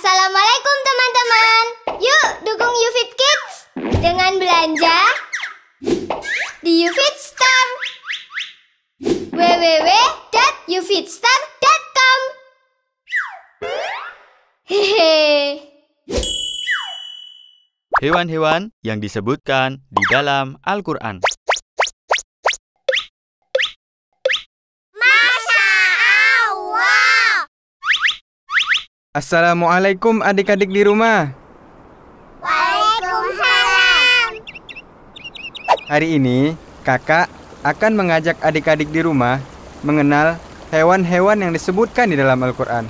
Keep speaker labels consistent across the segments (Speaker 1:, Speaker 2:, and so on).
Speaker 1: Assalamualaikum teman-teman. Yuk dukung YouFit Kids dengan belanja di YouFit Store. www.youfitstore.com. Hehe.
Speaker 2: Hewan-hewan yang disebutkan di dalam Al-Qur'an. Assalamualaikum adik-adik di rumah.
Speaker 1: Waalaikumsalam.
Speaker 2: Hari ini kakak akan mengajak adik-adik di rumah mengenal hewan-hewan yang disebutkan di dalam Al-Quran.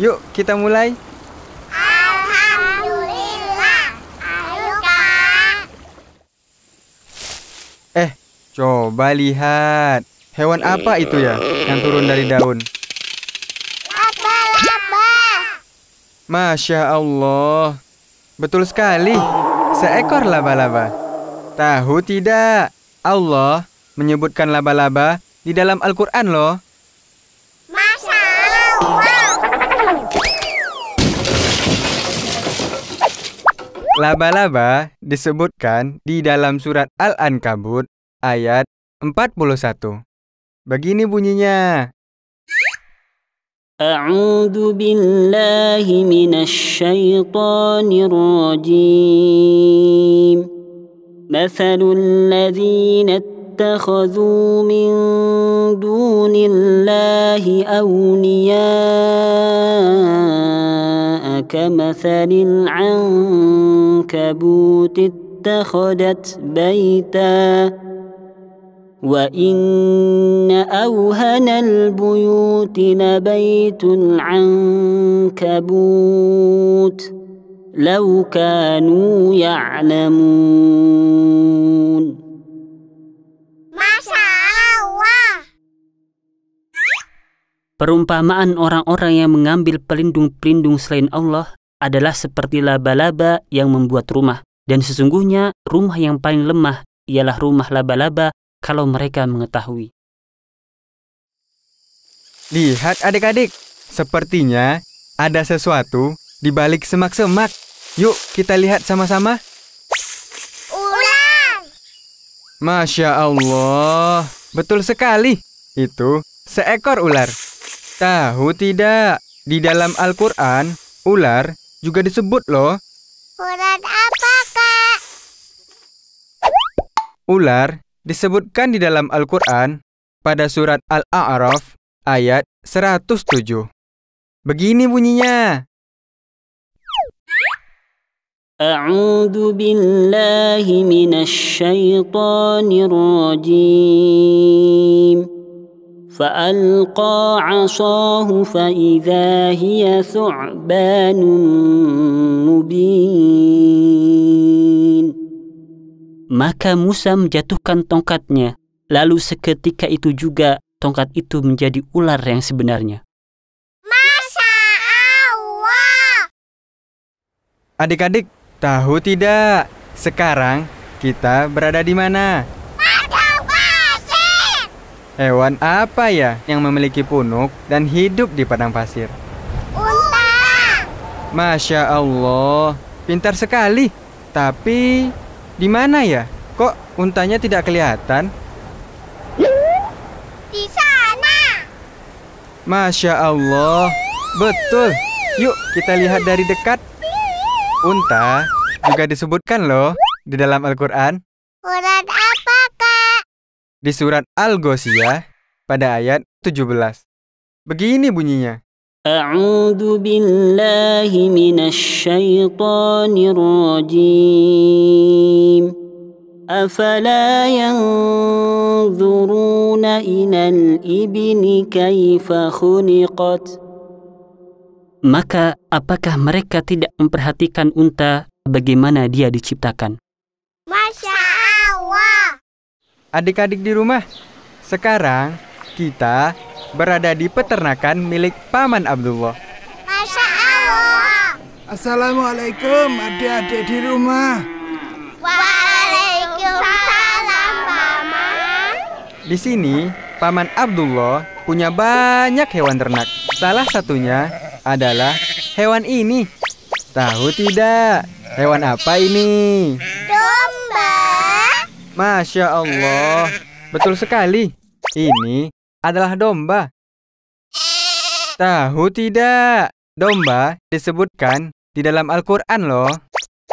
Speaker 2: Yuk kita mulai.
Speaker 1: Alhamdulillah. Ayo kak.
Speaker 2: Eh, coba lihat. Hewan apa itu ya yang turun dari daun? Masya Allah. Betul sekali. Seekor laba-laba. Tahu tidak? Allah menyebutkan laba-laba di dalam Al-Quran loh. Masya Laba-laba disebutkan di dalam surat Al-Ankabut ayat 41. Begini bunyinya. أعوذ بالله
Speaker 1: من الشيطان الرجيم مثل الذين اتخذوا من دون الله أولياء كمثل العنكبوت اتخذت بيتاً وإن أوهن البيوت لبيت العنكبوت لو كانوا يعلمون Perumpamaan orang-orang yang mengambil pelindung-pelindung selain Allah adalah seperti laba-laba yang membuat rumah. Dan sesungguhnya rumah yang paling lemah ialah rumah laba-laba kalau mereka mengetahui.
Speaker 2: Lihat adik-adik, sepertinya ada sesuatu di balik semak-semak. Yuk kita lihat sama-sama.
Speaker 1: Ular!
Speaker 2: Masya Allah, betul sekali. Itu seekor ular. Tahu tidak, di dalam Al-Quran, ular juga disebut loh. Ular apa, Kak? Ular disebutkan di dalam Al-Quran pada surat Al-A'raf ayat 107. Begini bunyinya. A'udhu billahi من
Speaker 1: الشيطان rajim. فَأَلْقَى عَصَاهُ فَإِذَا هِيَ ثُعْبَانٌ مبين maka Musa menjatuhkan tongkatnya, lalu seketika itu juga tongkat
Speaker 2: itu menjadi ular yang sebenarnya.
Speaker 1: Masya Allah!
Speaker 2: Adik-adik, tahu tidak sekarang kita berada di mana?
Speaker 1: Padang pasir!
Speaker 2: Hewan apa ya yang memiliki punuk dan hidup di padang pasir?
Speaker 1: Ular!
Speaker 2: Masya Allah, pintar sekali. Tapi di mana ya? Kok untanya tidak kelihatan?
Speaker 1: Di sana.
Speaker 2: Masya Allah, betul. Yuk kita lihat dari dekat. Unta juga disebutkan loh di dalam Al-Quran. Surat apa, Kak? Di surat Al-Ghosiyah pada ayat 17. Begini bunyinya. أعوذ بالله
Speaker 1: من الشيطان الرجيم أفلا ينظرون إلى الإبن كيف خلقت Maka apakah mereka tidak memperhatikan unta bagaimana dia diciptakan? Masya Allah.
Speaker 2: Adik-adik di rumah, sekarang kita berada di peternakan milik Paman Abdullah. Masya Allah. Assalamualaikum adik-adik di rumah. Waalaikumsalam Paman. Di sini Paman Abdullah punya banyak hewan ternak. Salah satunya adalah hewan ini. Tahu tidak? Hewan apa ini?
Speaker 1: Domba.
Speaker 2: Masya Allah, betul sekali. Ini adalah domba. Tahu tidak? Domba disebutkan di dalam Al-Quran loh.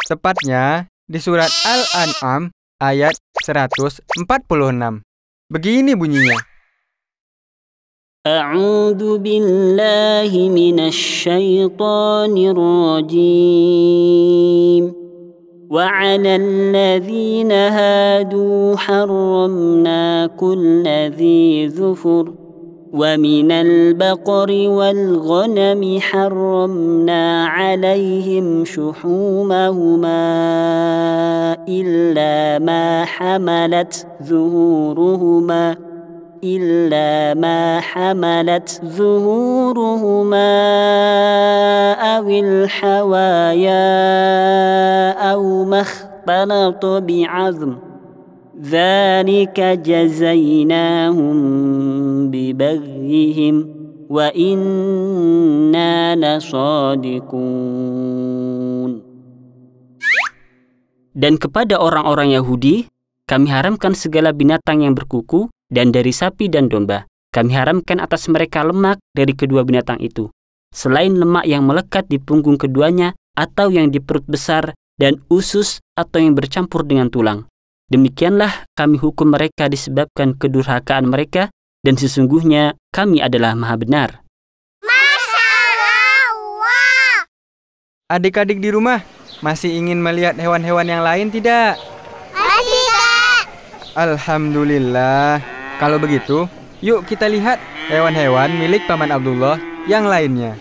Speaker 2: Tepatnya di surat Al-An'am ayat 146. Begini bunyinya. A'udhu billahi
Speaker 1: minasyaitanirrojim. وعلى الذين هادوا حرمنا كل ذي ذفر ومن البقر والغنم حرمنا عليهم شحومهما الا ما حملت ذهورهما إلا ما حملت ظهورهما أو الحوايا أو ما اختلط بعظم ذلك جزيناهم ببغيهم وإنا لصادقون Dan kepada orang-orang Yahudi, kami haramkan segala binatang yang berkuku dan dari sapi dan domba, kami haramkan atas mereka lemak dari kedua binatang itu, selain lemak yang melekat di punggung keduanya atau yang di perut besar dan usus atau yang bercampur dengan tulang. Demikianlah kami hukum mereka disebabkan kedurhakaan mereka dan sesungguhnya
Speaker 2: kami adalah maha benar. Adik-adik di rumah masih ingin melihat hewan-hewan yang lain tidak? Masih, Kak. Alhamdulillah. Kalau begitu, yuk kita lihat hewan-hewan milik Paman Abdullah yang lainnya.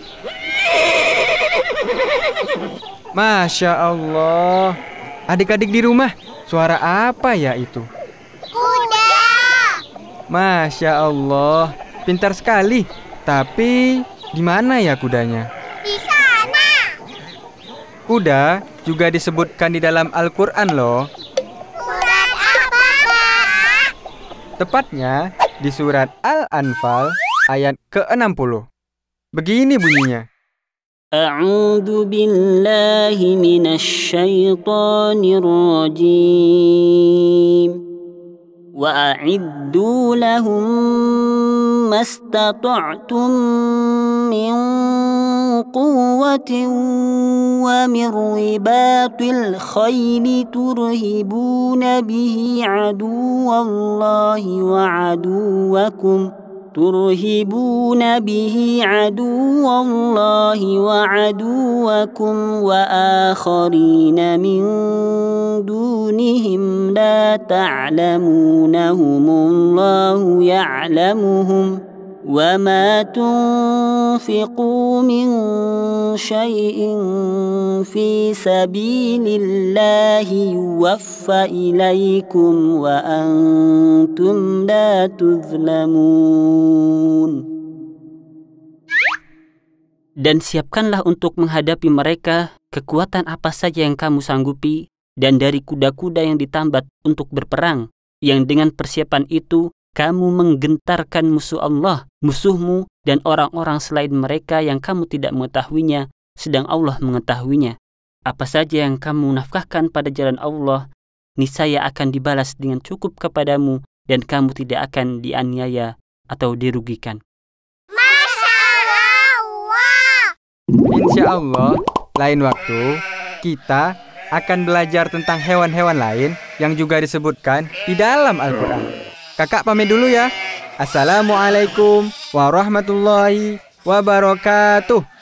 Speaker 2: Masya Allah, adik-adik di rumah, suara apa ya itu?
Speaker 1: Kuda.
Speaker 2: Masya Allah, pintar sekali. Tapi di mana ya kudanya?
Speaker 1: Di sana.
Speaker 2: Kuda juga disebutkan di dalam Al-Quran loh. Tepatnya di surat Al-Anfal ayat ke-60. Begini bunyinya. A'udzu
Speaker 1: billahi minasyaitonir rajim. وأعدوا لهم ما استطعتم من قوة ومن رباط الخيل ترهبون به عدو الله وعدوكم ترهبون به عدو الله وعدوكم وآخرين من دونهم لا تعلمونهم الله يعلمهم ۖ وما تنفقوا من شيء في سبيل الله يوفى إليكم وأنتم لا تظلمون Dan siapkanlah untuk menghadapi mereka kekuatan apa saja yang kamu sanggupi dan dari kuda-kuda yang ditambat untuk berperang yang dengan persiapan itu kamu menggentarkan musuh Allah, musuhmu, dan orang-orang selain mereka yang kamu tidak mengetahuinya, sedang Allah mengetahuinya. Apa saja yang kamu nafkahkan pada jalan Allah, niscaya akan dibalas dengan cukup kepadamu, dan kamu tidak akan dianiaya atau dirugikan.
Speaker 2: Masya Allah. Insya Allah, lain waktu kita akan belajar tentang hewan-hewan lain yang juga disebutkan di dalam Al-Quran. Kakak pamit dulu ya. Assalamualaikum warahmatullahi wabarakatuh.